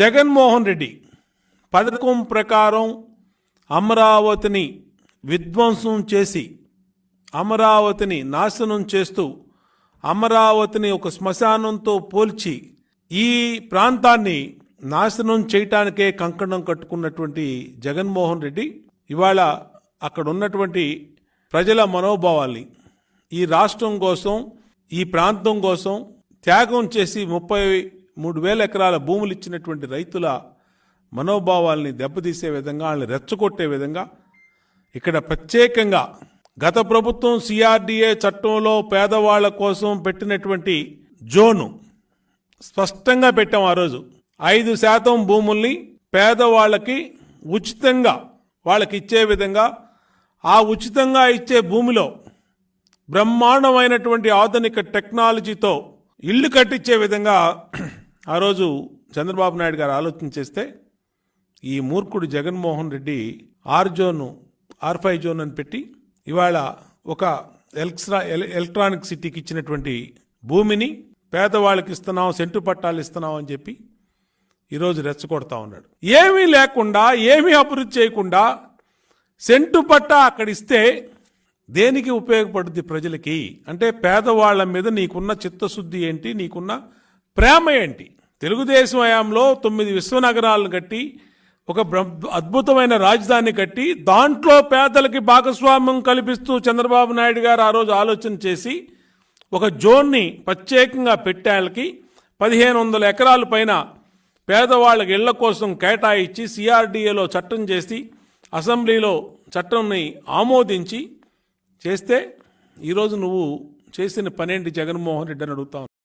జగన్మోహన్ రెడ్డి పథకం ప్రకారం అమరావతిని విధ్వంసం చేసి అమరావతిని నాశనం చేస్తూ అమరావతిని ఒక శ్మశానంతో పోల్చి ఈ ప్రాంతాన్ని నాశనం చేయటానికే కంకణం కట్టుకున్నటువంటి జగన్మోహన్ రెడ్డి ఇవాళ అక్కడ ఉన్నటువంటి ప్రజల మనోభావాల్ని ఈ రాష్ట్రం కోసం ఈ ప్రాంతం కోసం త్యాగం చేసి ముప్పై మూడు వేల ఎకరాల భూములు ఇచ్చినటువంటి రైతుల మనోభావాల్ని దెబ్బతీసే విధంగా వాళ్ళని రెచ్చగొట్టే విధంగా ఇక్కడ ప్రత్యేకంగా గత ప్రభుత్వం సిఆర్డిఏ చట్టంలో పేదవాళ్ల కోసం పెట్టినటువంటి జోను స్పష్టంగా పెట్టాం ఆ రోజు ఐదు శాతం భూముల్ని పేదవాళ్ళకి ఉచితంగా వాళ్ళకి ఇచ్చే విధంగా ఆ ఉచితంగా ఇచ్చే భూమిలో బ్రహ్మాండమైనటువంటి ఆధునిక టెక్నాలజీతో ఇల్లు కట్టించే విధంగా ఆ రోజు చంద్రబాబు నాయుడు గారు ఆలోచన చేస్తే ఈ మూర్ఖుడు Jaganmohan Reddy R zone R five zone అని పెట్టి ఇవాళ ఒక ఎలక్ట్రా ఎలక్ట్రానిక్ సిటీకి ఇచ్చినటువంటి భూమిని పేదవాళ్ళకి ఇస్తున్నాం సెంటు పట్టాలు ఇస్తున్నాం అని చెప్పి ఈరోజు రెచ్చగొడతా ఉన్నాడు ఏమీ లేకుండా ఏమీ అభివృద్ధి చేయకుండా సెంటు పట్ట అక్కడ ఇస్తే దేనికి ఉపయోగపడుద్ది ప్రజలకి అంటే పేదవాళ్ళ మీద నీకున్న చిత్తశుద్ధి ఏంటి నీకున్న ప్రేమ ఏంటి తెలుగుదేశం హయాంలో తొమ్మిది విశ్వనగరాలను కట్టి ఒక అద్భుతమైన రాజధాని కట్టి దాంట్లో పేదలకి భాగస్వామ్యం కల్పిస్తూ చంద్రబాబు నాయుడు గారు ఆ రోజు ఆలోచన చేసి ఒక జోన్ని ప్రత్యేకంగా పెట్టాలకి పదిహేను వందల ఎకరాల పైన పేదవాళ్ళకి ఇళ్ల కోసం కేటాయించి సిఆర్డీఏలో చట్టం చేసి అసెంబ్లీలో చట్టంని ఆమోదించి చేస్తే ఈరోజు నువ్వు చేసిన పనేంటి జగన్మోహన్ రెడ్డి అని అడుగుతావు